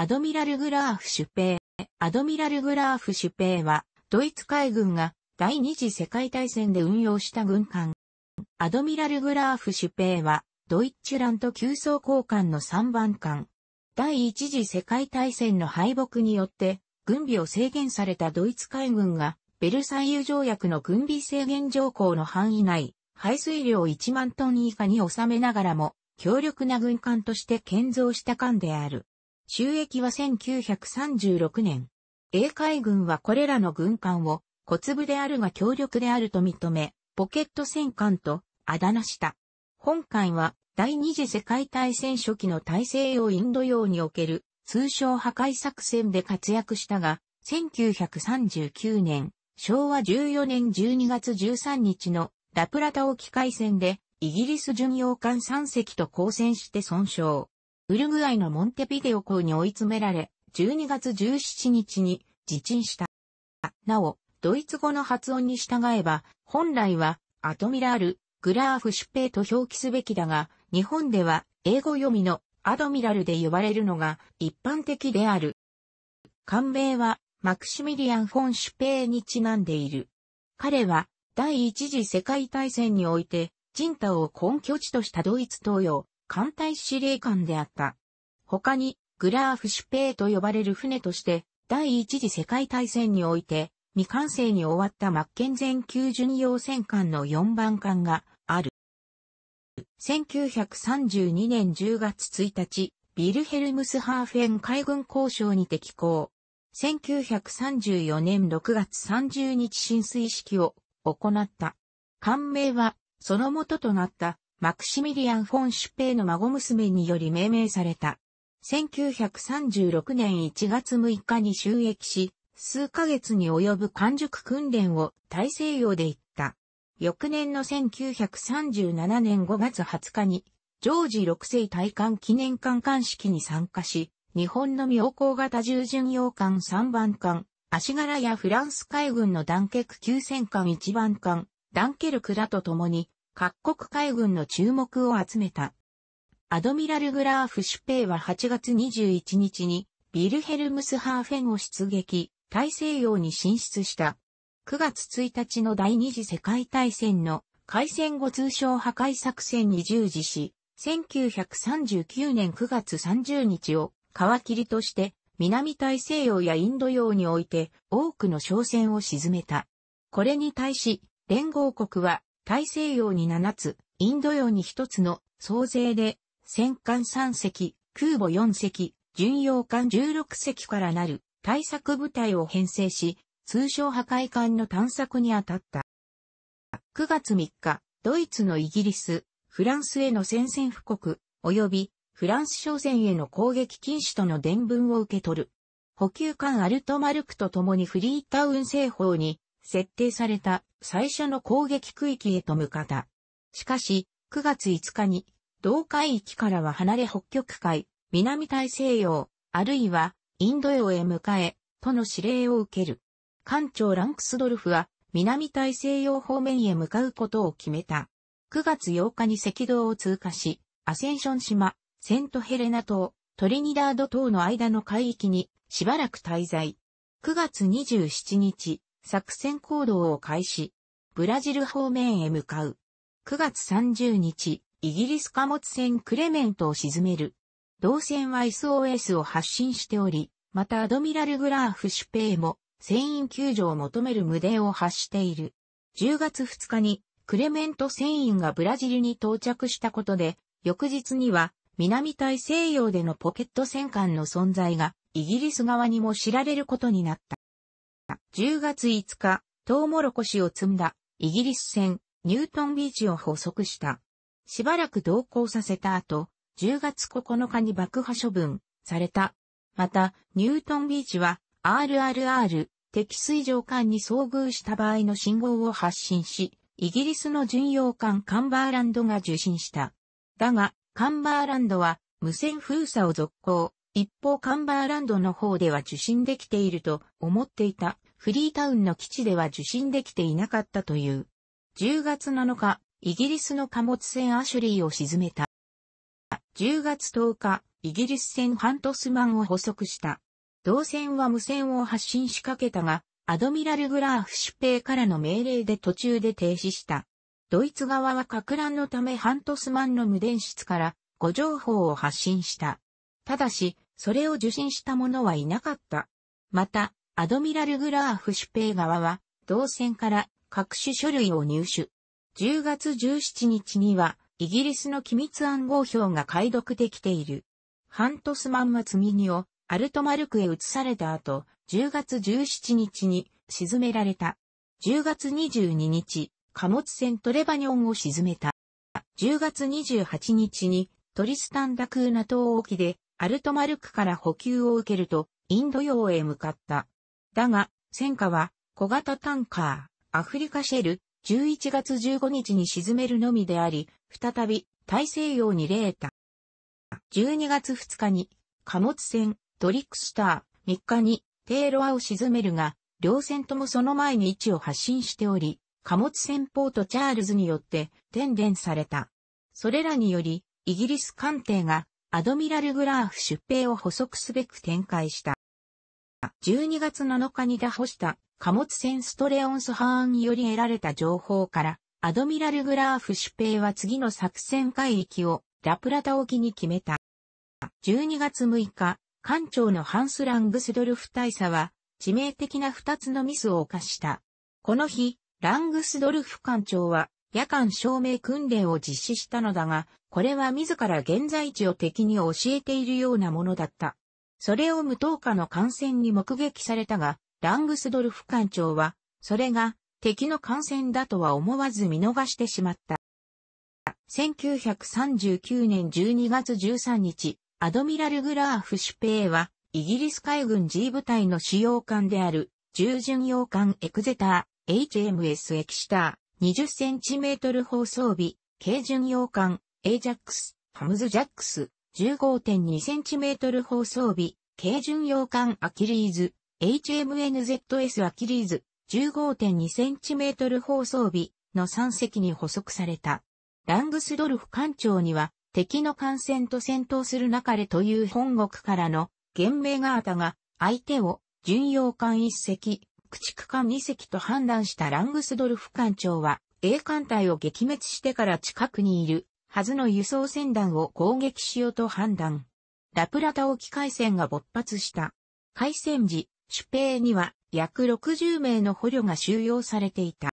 アドミラル・グラーフ・シュペー。アドミラル・グラーフ・シュペーは、ドイツ海軍が第二次世界大戦で運用した軍艦。アドミラル・グラーフ・シュペーは、ドイッチュラント急装交換の3番艦。第一次世界大戦の敗北によって、軍備を制限されたドイツ海軍が、ベルサイユ条約の軍備制限条項の範囲内、排水量1万トン以下に収めながらも、強力な軍艦として建造した艦である。収益は1936年。英海軍はこれらの軍艦を小粒であるが強力であると認め、ポケット戦艦とあだ名した。本艦は第二次世界大戦初期の大西洋インド洋における通称破壊作戦で活躍したが、1939年、昭和14年12月13日のラプラタ沖海戦でイギリス巡洋艦3隻と交戦して損傷。ウルグアイのモンテビデオ港に追い詰められ、12月17日に自沈した。なお、ドイツ語の発音に従えば、本来はアトミラール、グラーフシュペーと表記すべきだが、日本では英語読みのアドミラルで呼ばれるのが一般的である。官名はマクシミリアン・フォン・シュペーにちなんでいる。彼は第一次世界大戦において、人太を根拠地としたドイツ東洋、艦隊司令官であった。他に、グラーフシュペーと呼ばれる船として、第一次世界大戦において、未完成に終わったマッケンゼン級巡洋戦艦の4番艦がある。1932年10月1日、ビルヘルムスハーフェン海軍交渉に適行。1934年6月30日浸水式を行った。艦名は、その元となったマクシミリアン・フォン・シュペイの孫娘により命名された。1936年1月6日に就役し、数ヶ月に及ぶ完熟訓練を大西洋で行った。翌年の1937年5月20日に、ジョージ6世大艦記念艦艦式に参加し、日本の妙高型従巡洋艦3番艦、足柄やフランス海軍のダンケク9000艦1番艦、ダンケルクラと共に、各国海軍の注目を集めた。アドミラル・グラーフ・シュペイは8月21日にビルヘルムス・ハーフェンを出撃、大西洋に進出した。9月1日の第二次世界大戦の開戦後通商破壊作戦に従事し、1939年9月30日を皮切りとして南大西洋やインド洋において多くの商船を沈めた。これに対し、連合国は大西洋に7つ、インド洋に1つの総勢で、戦艦3隻、空母4隻、巡洋艦16隻からなる対策部隊を編成し、通称破壊艦の探索に当たった。9月3日、ドイツのイギリス、フランスへの宣戦布告、及びフランス商船への攻撃禁止との伝聞を受け取る。補給艦アルトマルクと共にフリータウン製法に設定された最初の攻撃区域へと向かった。しかし、9月5日に、同海域からは離れ北極海、南大西洋、あるいはインド洋へ向かえ、との指令を受ける。艦長ランクスドルフは、南大西洋方面へ向かうことを決めた。9月8日に赤道を通過し、アセンション島、セントヘレナ島、トリニダード島の間の海域にしばらく滞在。9月27日、作戦行動を開始。ブラジル方面へ向かう。9月30日、イギリス貨物船クレメントを沈める。同船は SOS を発信しており、またアドミラルグラーフ・シュペイも船員救助を求める無電を発している。10月2日にクレメント船員がブラジルに到着したことで、翌日には南大西洋でのポケット戦艦の存在がイギリス側にも知られることになった。10月5日、トウモロコシを積んだイギリス船ニュートンビーチを捕捉した。しばらく同行させた後、10月9日に爆破処分された。また、ニュートンビーチは RRR 敵水上艦に遭遇した場合の信号を発信し、イギリスの巡洋艦カンバーランドが受信した。だが、カンバーランドは無線封鎖を続行。一方カンバーランドの方では受信できていると思っていたフリータウンの基地では受信できていなかったという。10月7日、イギリスの貨物船アシュリーを沈めた。10月10日、イギリス船ハントスマンを捕捉した。同船は無線を発信しかけたが、アドミラル・グラーフ出兵からの命令で途中で停止した。ドイツ側は格乱のためハントスマンの無電室から誤情報を発信した。ただし、それを受信した者はいなかった。また、アドミラル・グラーフ・シュペイ側は、同船から各種書類を入手。10月17日には、イギリスの機密暗号表が解読できている。ハントスマンは積み荷をアルトマルクへ移された後、10月17日に沈められた。10月22日、貨物船トレバニョンを沈めた。10月28日にトリスタンダクーナ島沖でアルトマルクから補給を受けると、インド洋へ向かった。だが、戦火は小型タンカー、アフリカシェル、11月15日に沈めるのみであり、再び大西洋にレータ。12月2日に貨物船ドリックスター、3日にテーロアを沈めるが、両船ともその前に位置を発進しており、貨物船ポートチャールズによって転電された。それらにより、イギリス艦艇がアドミラルグラーフ出兵を補足すべく展開した。12月7日に打破した貨物船ストレオンスハーンにより得られた情報から、アドミラルグラーフ出兵は次の作戦海域をラプラタ沖に決めた。12月6日、艦長のハンス・ラングスドルフ大佐は致命的な2つのミスを犯した。この日、ラングスドルフ艦長は夜間照明訓練を実施したのだが、これは自ら現在地を敵に教えているようなものだった。それを無投下の感染に目撃されたが、ラングスドルフ艦長は、それが敵の感染だとは思わず見逃してしまった。1939年12月13日、アドミラル・グラーフ・シュペーは、イギリス海軍 G 部隊の主要艦である、従巡洋艦エクゼター、HMS エキシター、20cm 放送日、軽巡洋艦、A ジャックス、ハムズジャックス、15.2cm 放送日、軽巡洋艦アキリーズ、HMNZS アキリーズ、15.2cm 放送日の3隻に補足された。ラングスドルフ艦長には、敵の艦船と戦闘する中でという本国からの、言命があったが、相手を、巡洋艦一隻、駆逐艦2隻と判断したラングスドルフ艦長は、A 艦隊を撃滅してから近くにいるはずの輸送船団を攻撃しようと判断。ラプラタ沖海戦が勃発した。海戦時、主兵には約60名の捕虜が収容されていた。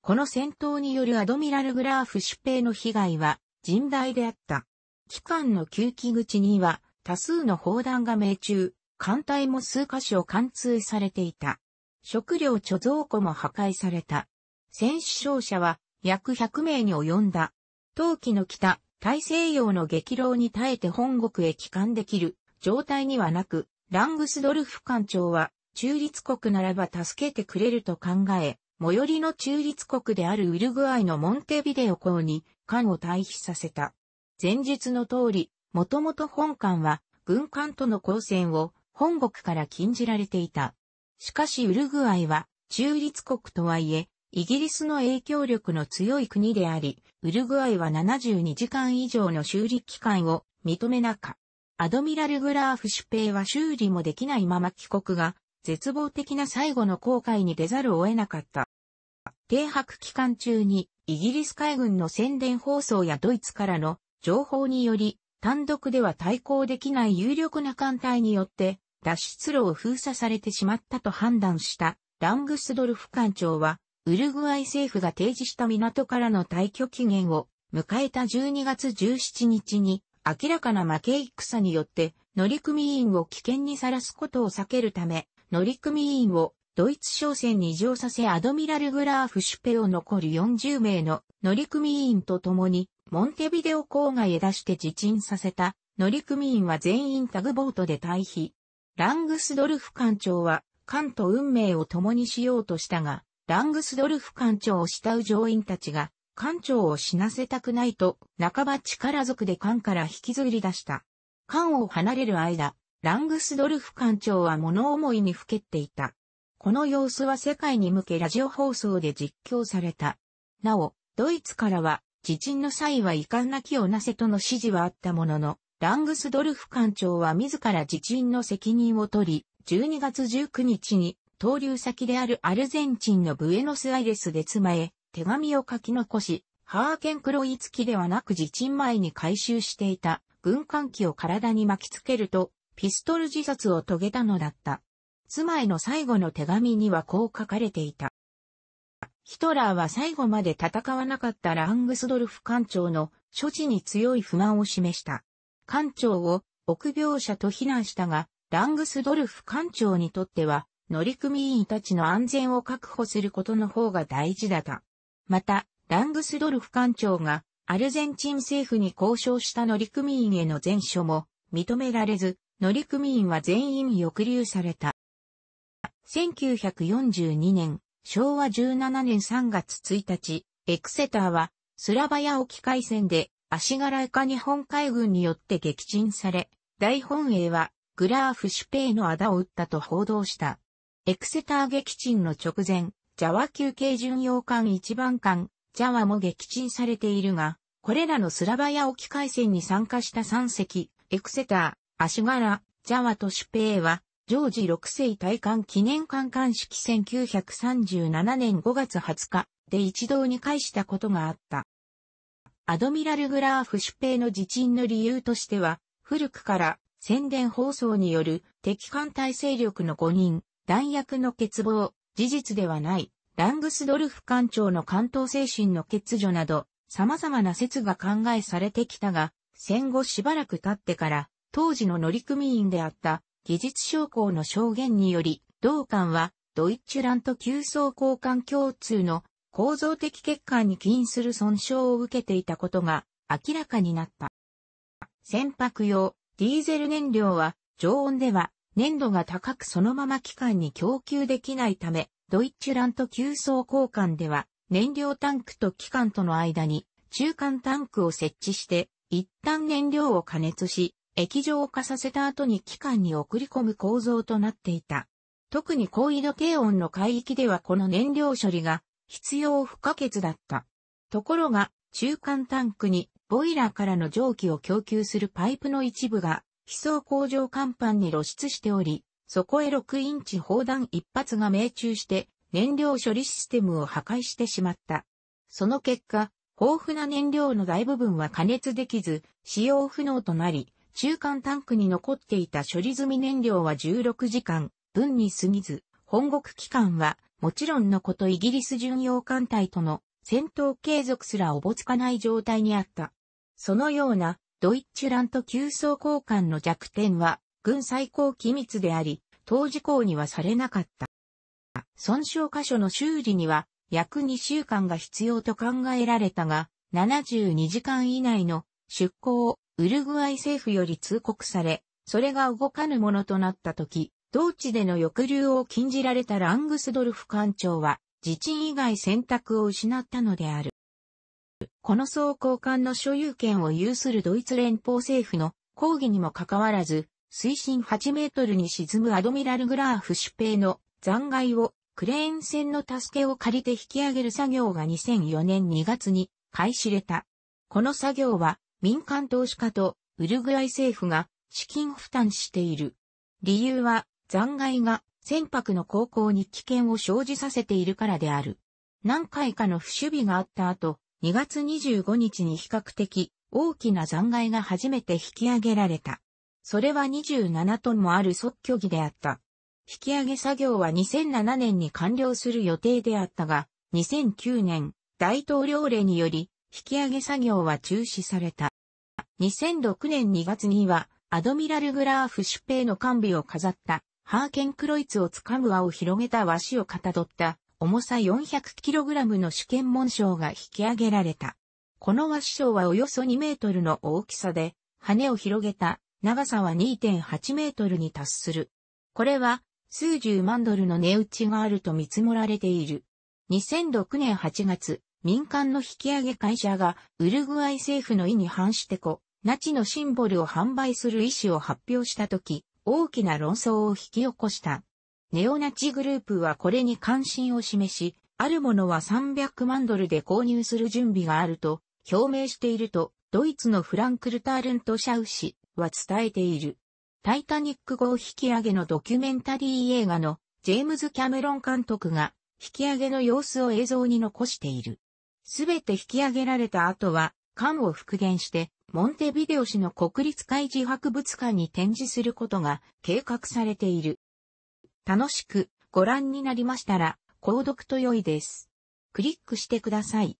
この戦闘によるアドミラルグラーフ主兵の被害は甚大であった。機関の吸気口には多数の砲弾が命中、艦隊も数箇所貫通されていた。食料貯蔵庫も破壊された。戦死傷者は約100名に及んだ。冬季の北、大西洋の激浪に耐えて本国へ帰還できる状態にはなく、ラングスドルフ艦長は中立国ならば助けてくれると考え、最寄りの中立国であるウルグアイのモンテビデオ港に艦を退避させた。前述の通り、もともと本艦は軍艦との交戦を本国から禁じられていた。しかしウルグアイは中立国とはいえ、イギリスの影響力の強い国であり、ウルグアイは72時間以上の修理期間を認めなか。アドミラル・グラーフ主兵は修理もできないまま帰国が、絶望的な最後の航海に出ざるを得なかった。停泊期間中に、イギリス海軍の宣伝放送やドイツからの情報により、単独では対抗できない有力な艦隊によって、脱出路を封鎖されてしまったと判断したラングスドルフ艦長は、ウルグアイ政府が提示した港からの退去期限を迎えた12月17日に、明らかな負け戦によって、乗組員を危険にさらすことを避けるため、乗組員をドイツ商船に乗させアドミラルグラーフシュペを残る40名の乗組員と共に、モンテビデオ郊外へ出して自沈させた乗組員は全員タグボートで退避。ラングスドルフ艦長は、艦と運命を共にしようとしたが、ラングスドルフ艦長を慕う乗員たちが、艦長を死なせたくないと、半ば力ずくで艦から引きずり出した。艦を離れる間、ラングスドルフ艦長は物思いにふけっていた。この様子は世界に向けラジオ放送で実況された。なお、ドイツからは、地震の際は遺憾なきをなせとの指示はあったものの、ラングスドルフ艦長は自ら自鎮の責任を取り、12月19日に、投留先であるアルゼンチンのブエノスアイレスで妻へ手紙を書き残し、ハーケンクロイ付きではなく自鎮前に回収していた軍艦機を体に巻きつけると、ピストル自殺を遂げたのだった。妻への最後の手紙にはこう書かれていた。ヒトラーは最後まで戦わなかったラングスドルフ艦長の処置に強い不満を示した。艦長を臆病者と非難したが、ラングスドルフ艦長にとっては、乗組員たちの安全を確保することの方が大事だった。また、ラングスドルフ艦長がアルゼンチン政府に交渉した乗組員への前書も認められず、乗組員は全員抑留された。1942年、昭和17年3月1日、エクセターはスラバヤ沖海戦で足柄以下日本海軍によって撃沈され、大本営はグラーフシュペイの仇を撃ったと報道した。エクセター撃沈の直前、ジャワ級系巡洋艦一番艦、ジャワも撃沈されているが、これらのスラバヤ沖海戦に参加した3隻、エクセター、足柄、ジャワとシュペイは、ジョージ6世大艦記念艦艦式1937年5月20日で一堂に会したことがあった。アドミラルグラーフ出兵の自沈の理由としては、古くから宣伝放送による敵艦隊勢力の5人、弾薬の欠乏、事実ではない、ラングスドルフ艦長の関東精神の欠如など、様々な説が考えされてきたが、戦後しばらく経ってから、当時の乗組員であった技術将校の証言により、同艦はドイッチュラント急走交換共通の構造的欠陥に起因する損傷を受けていたことが明らかになった。船舶用ディーゼル燃料は常温では粘度が高くそのまま機関に供給できないため、ドイッチュラント急走交換では燃料タンクと機関との間に中間タンクを設置して一旦燃料を加熱し液状化させた後に機関に送り込む構造となっていた。特に高緯度低温の海域ではこの燃料処理が必要不可欠だった。ところが、中間タンクにボイラーからの蒸気を供給するパイプの一部が、飛層工場甲板に露出しており、そこへ6インチ砲弾一発が命中して燃料処理システムを破壊してしまった。その結果、豊富な燃料の大部分は加熱できず、使用不能となり、中間タンクに残っていた処理済み燃料は16時間分に過ぎず、本国機関は、もちろんのことイギリス巡洋艦隊との戦闘継続すらおぼつかない状態にあった。そのようなドイッチュラント急走交換の弱点は軍最高機密であり、当時項にはされなかった。損傷箇所の修理には約2週間が必要と考えられたが、72時間以内の出港をウルグアイ政府より通告され、それが動かぬものとなった時、同地での抑留を禁じられたラングスドルフ艦長は、自鎮以外選択を失ったのである。この装甲艦の所有権を有するドイツ連邦政府の抗議にもかかわらず、水深8メートルに沈むアドミラルグラーフ主兵の残骸をクレーン船の助けを借りて引き上げる作業が2004年2月に開始れた。この作業は民間投資家とウルグアイ政府が資金負担している。理由は残骸が船舶の航行に危険を生じさせているからである。何回かの不守備があった後、2月25日に比較的大きな残骸が初めて引き上げられた。それは27トンもある即居儀であった。引き上げ作業は2007年に完了する予定であったが、2009年、大統領令により、引き上げ作業は中止された。2006年2月には、アドミラルグラーフ出兵の完備を飾ったハーケンクロイツをつかむ輪を広げた和紙をかたどった重さ 400kg の主権紋章が引き上げられた。この和紙章はおよそ2メートルの大きさで、羽を広げた長さは2.8メートルに達する。これは数十万ドルの値打ちがあると見積もられている。2006年8月、民間の引き上げ会社がウルグアイ政府の意に反してこ、ナチのシンボルを販売する意思を発表した時、大きな論争を引き起こした。ネオナチグループはこれに関心を示し、あるものは300万ドルで購入する準備があると表明していると、ドイツのフランクルタールントシャウ氏は伝えている。タイタニック号引き上げのドキュメンタリー映画のジェームズ・キャメロン監督が引き上げの様子を映像に残している。すべて引き上げられた後は、缶を復元してモンテビデオ市の国立海事博物館に展示することが計画されている。楽しくご覧になりましたら、購読と良いです。クリックしてください。